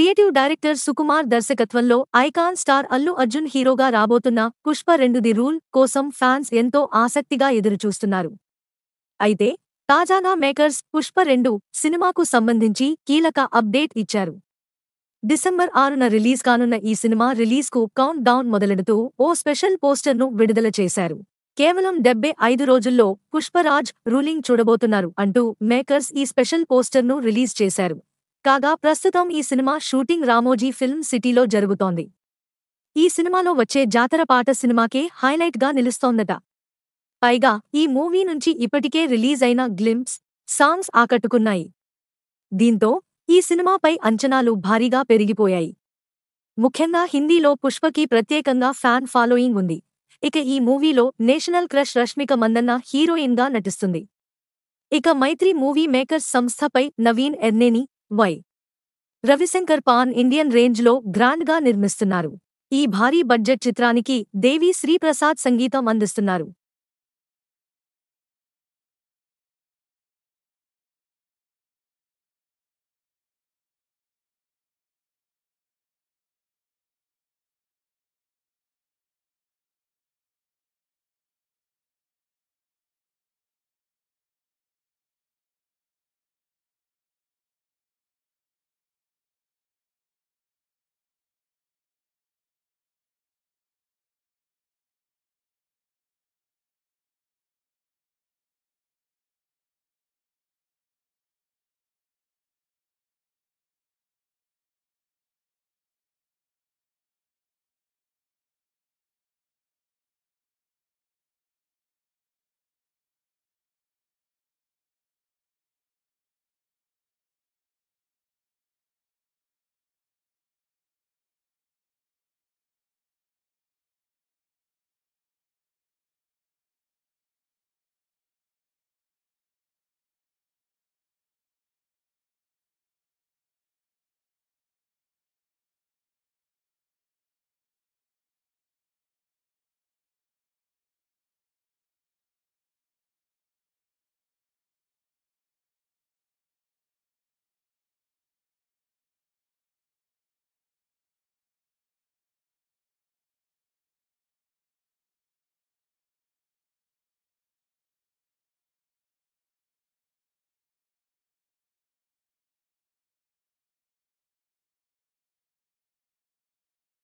creative director Sukumar దర్శకత్వంలో icon star Allu Arjun హీరోగా రాబోతున్న పుష్ప రెండు ది రూల్ కోసం ఫ్యాన్స్ ఎంతో ఆసక్తిగా ఎదురుచూస్తున్నారు అయితే తాజాగా మేకర్స్ పుష్ప రెండు సినిమాకు సంబంధించి కీలక అప్డేట్ ఇచ్చారు డిసెంబర్ ఆరున రిలీజ్ కానున్న ఈ సినిమా రిలీజ్కు కౌంట్ డౌన్ మొదలెడుతూ ఓ స్పెషల్ పోస్టర్ను విడుదల చేశారు కేవలం డెబ్బై ఐదు రోజుల్లో పుష్పరాజ్ రూలింగ్ చూడబోతున్నారు అంటూ మేకర్స్ ఈ స్పెషల్ పోస్టర్ను రిలీజ్ చేశారు కాగా ప్రస్తుతం ఈ సినిమా షూటింగ్ రామోజీ ఫిల్మ్ సిటీలో జరుగుతోంది ఈ సినిమాలో వచ్చే జాతర పాట సినిమాకే హైలైట్గా నిలుస్తోందట పైగా ఈ మూవీ నుంచి ఇప్పటికే రిలీజ్ అయిన గ్లింప్స్ సాంగ్స్ ఆకట్టుకున్నాయి దీంతో ఈ సినిమాపై అంచనాలు భారీగా పెరిగిపోయాయి ముఖ్యంగా హిందీలో పుష్పకి ప్రత్యేకంగా ఫ్యాన్ ఫాలోయింగ్ ఉంది ఇక ఈ మూవీలో నేషనల్ క్రష్ రష్మిక మందన్న హీరోయిన్గా నటిస్తుంది ఇక మైత్రి మూవీ మేకర్స్ సంస్థపై నవీన్ ఎర్నేని వై రవిశంకర్ పాన్ ఇండియన్ రేంజ్లో గ్రాండ్గా నిర్మిస్తున్నారు ఈ భారీ బడ్జెట్ చిత్రానికి దేవి శ్రీప్రసాద్ సంగీతం అందిస్తున్నారు